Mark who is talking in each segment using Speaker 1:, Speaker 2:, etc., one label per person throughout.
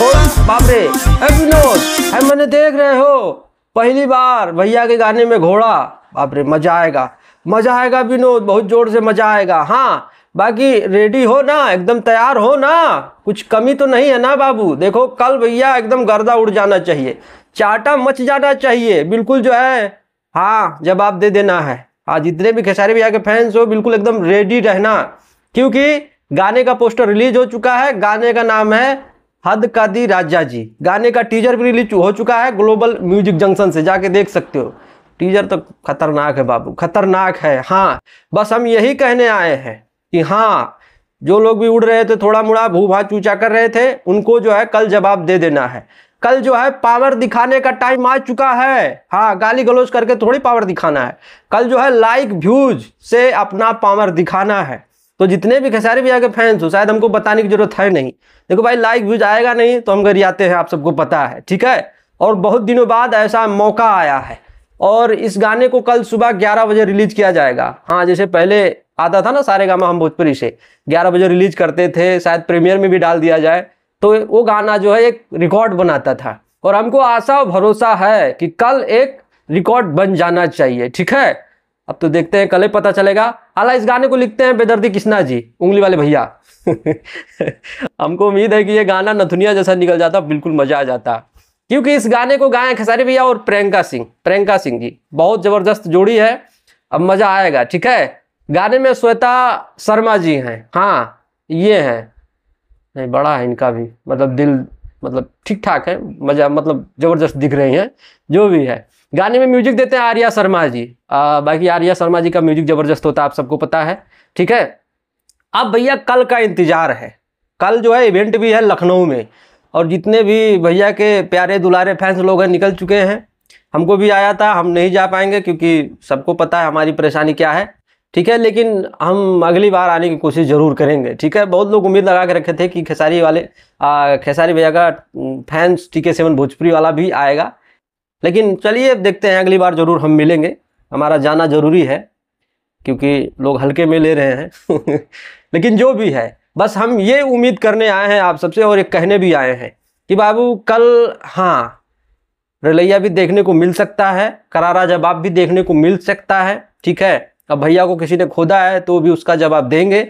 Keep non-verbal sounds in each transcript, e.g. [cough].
Speaker 1: बापरे विनोद है मैंने देख रहे हो पहली बार भैया के गाने में घोड़ा बाप रे मजा आएगा मजा आएगा विनोद बहुत जोर से मजा आएगा हाँ बाकी रेडी हो ना एकदम तैयार हो ना कुछ कमी तो नहीं है ना बाबू देखो कल भैया एकदम गर्दा उड़ जाना चाहिए चाटा मच जाना चाहिए बिल्कुल जो है हाँ जवाब दे देना है हाँ जितने भी खेसारी भैया के फैंस हो बिल्कुल एकदम रेडी रहना क्योंकि गाने का पोस्टर रिलीज हो चुका है गाने का नाम है हद का दी राजा जी गाने का टीजर भी रिलीज हो चुका है ग्लोबल म्यूजिक जंक्शन से जाके देख सकते हो टीजर तो खतरनाक है बाबू खतरनाक है हाँ बस हम यही कहने आए हैं कि हाँ जो लोग भी उड़ रहे थे थोड़ा मुड़ा भू भा चूचा कर रहे थे उनको जो है कल जवाब दे देना है कल जो है पावर दिखाने का टाइम आ चुका है हाँ गाली गलोज करके थोड़ी पावर दिखाना है कल जो है लाइक व्यूज से अपना पावर दिखाना है तो जितने भी खेसारी भैया के फैंस हो शायद हमको बताने की जरूरत है नहीं देखो भाई लाइक व्यूज आएगा नहीं तो हम आते हैं आप सबको पता है ठीक है और बहुत दिनों बाद ऐसा मौका आया है और इस गाने को कल सुबह 11 बजे रिलीज किया जाएगा हाँ जैसे पहले आता था ना सारे गामा हम भोजपुरी से 11 बजे रिलीज करते थे शायद प्रीमियर में भी डाल दिया जाए तो वो गाना जो है एक रिकॉर्ड बनाता था और हमको आशा और भरोसा है कि कल एक रिकॉर्ड बन जाना चाहिए ठीक है अब तो देखते हैं कल ही पता चलेगा हाला इस गाने को लिखते हैं बेदर्दी कृष्णा जी उंगली वाले भैया [laughs] हमको उम्मीद है कि ये गाना नथुनिया जैसा निकल जाता बिल्कुल मजा आ जाता क्योंकि इस गाने को गाए खेसारी भैया और प्रियंका सिंह प्रियंका सिंह जी बहुत जबरदस्त जोड़ी है अब मजा आएगा ठीक है गाने में श्वेता शर्मा जी हैं हाँ ये हैं नहीं बड़ा है इनका भी मतलब दिल मतलब ठीक ठाक है मजा मतलब जबरदस्त दिख रही हैं जो भी है गाने में म्यूजिक देते हैं आर्या शर्मा जी आ, बाकी आर्या शर्मा जी का म्यूजिक जबरदस्त होता है आप सबको पता है ठीक है अब भैया कल का इंतजार है कल जो है इवेंट भी है लखनऊ में और जितने भी भैया के प्यारे दुलारे फैंस लोग हैं निकल चुके हैं हमको भी आया था हम नहीं जा पाएंगे क्योंकि सबको पता है हमारी परेशानी क्या है ठीक है लेकिन हम अगली बार आने की कोशिश ज़रूर करेंगे ठीक है बहुत लोग उम्मीद लगा के रखे थे कि खेसारी वाले खेसारी भैया का फैंस टीके सेवन भोजपुरी वाला भी आएगा लेकिन चलिए देखते हैं अगली बार ज़रूर हम मिलेंगे हमारा जाना ज़रूरी है क्योंकि लोग हल्के में ले रहे हैं [laughs] लेकिन जो भी है बस हम ये उम्मीद करने आए हैं आप सबसे और एक कहने भी आए हैं कि बाबू कल हाँ रलैया भी देखने को मिल सकता है करारा जवाब भी देखने को मिल सकता है ठीक है अब भैया को किसी ने खोदा है तो भी उसका जवाब देंगे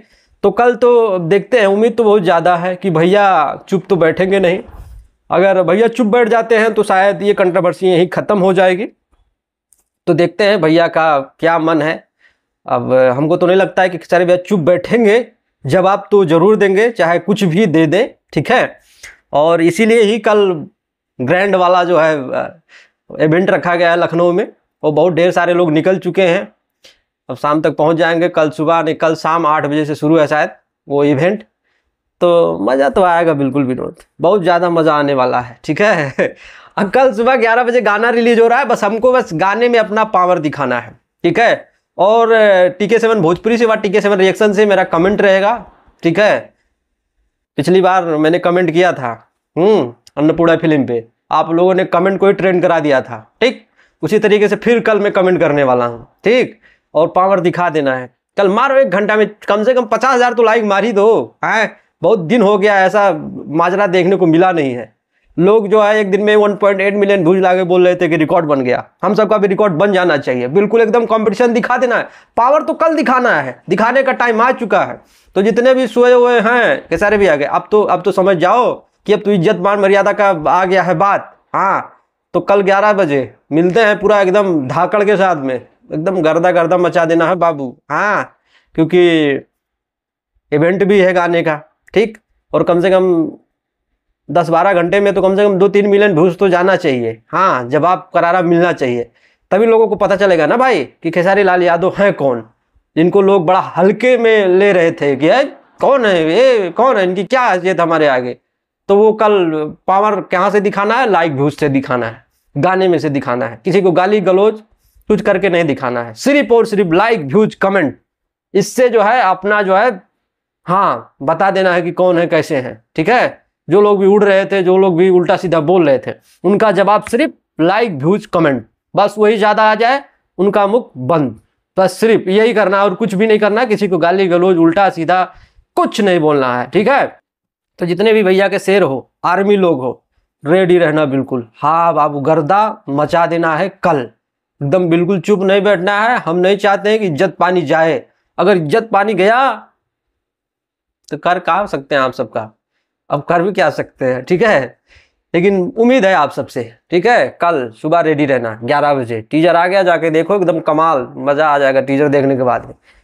Speaker 1: तो कल तो देखते हैं उम्मीद तो बहुत ज़्यादा है कि भैया चुप तो बैठेंगे नहीं अगर भैया चुप बैठ जाते हैं तो शायद ये कंट्रोवर्सी यहीं ख़त्म हो जाएगी तो देखते हैं भैया का क्या मन है अब हमको तो नहीं लगता है कि सारे भैया चुप बैठेंगे जवाब तो ज़रूर देंगे चाहे कुछ भी दे दें ठीक है और इसीलिए ही कल ग्रैंड वाला जो है इवेंट रखा गया है लखनऊ में और बहुत ढेर सारे लोग निकल चुके हैं अब शाम तक पहुंच जाएंगे कल सुबह नहीं कल शाम आठ बजे से शुरू है शायद वो इवेंट तो मज़ा तो आएगा बिल्कुल विनोद बहुत ज़्यादा मज़ा आने वाला है ठीक है [laughs] अब कल सुबह ग्यारह बजे गाना रिलीज हो रहा है बस हमको बस गाने में अपना पावर दिखाना है ठीक है और टीके सेवन भोजपुरी से बात टीके सेवन रिएक्शन से मेरा कमेंट रहेगा ठीक है पिछली बार मैंने कमेंट किया था हम्म अन्नपूर्णा फिल्म पे आप लोगों ने कमेंट को ही ट्रेंड करा दिया था ठीक उसी तरीके से फिर कल मैं कमेंट करने वाला हूँ ठीक और पावर दिखा देना है कल मारो एक घंटा में कम से कम पचास हज़ार तो लाइक मार ही दो हैं बहुत दिन हो गया ऐसा माजरा देखने को मिला नहीं है लोग जो है एक दिन में 1.8 मिलियन भूज लागे बोल रहे थे कि रिकॉर्ड बन गया हम सबका भी रिकॉर्ड बन जाना चाहिए बिल्कुल एकदम कंपटीशन दिखा देना है पावर तो कल दिखाना है दिखाने का टाइम आ चुका है तो जितने भी सोए हुए हैं के सारे भी आ गए अब तो अब तो समझ जाओ कि अब तो इज्जत मान मर्यादा का आ गया है बात हाँ तो कल ग्यारह बजे मिलते हैं पूरा एकदम धाकड़ के साथ में एकदम गर्दा गर्दा मचा देना है बाबू हाँ क्योंकि इवेंट भी है गाने का ठीक और कम से कम दस बारह घंटे में तो कम से कम दो तीन मिलियन व्यूज तो जाना चाहिए हाँ जवाब करारा मिलना चाहिए तभी लोगों को पता चलेगा ना भाई कि खेसारी लाल यादव हैं कौन जिनको लोग बड़ा हल्के में ले रहे थे कि अरे कौन है ये कौन है इनकी क्या हैसियत हमारे आगे तो वो कल पावर कहाँ से दिखाना है लाइक व्यूज से दिखाना है गाने में से दिखाना है किसी को गाली गलोज कुछ करके नहीं दिखाना है सिर्फ और सिर्फ लाइक व्यूज कमेंट इससे जो है अपना जो है हाँ बता देना है कि कौन है कैसे हैं ठीक है जो लोग भी उड़ रहे थे जो लोग भी उल्टा सीधा बोल रहे थे उनका जवाब सिर्फ लाइक व्यूज कमेंट बस वही ज़्यादा आ जाए उनका मुख बंद बस सिर्फ यही करना और कुछ भी नहीं करना किसी को गाली गलोज उल्टा सीधा कुछ नहीं बोलना है ठीक है तो जितने भी भैया के शेर हो आर्मी लोग हो रेडी रहना बिल्कुल हाँ बाबू गर्दा मचा देना है कल एकदम बिल्कुल चुप नहीं बैठना है हम नहीं चाहते हैं कि इज्जत पानी जाए अगर इज्जत पानी गया तो कर का सकते हैं आप सबका अब कर भी क्या सकते हैं ठीक है लेकिन उम्मीद है आप सबसे ठीक है कल सुबह रेडी रहना ग्यारह बजे टीजर आ गया जाके देखो एकदम कमाल मज़ा आ जाएगा टीजर देखने के बाद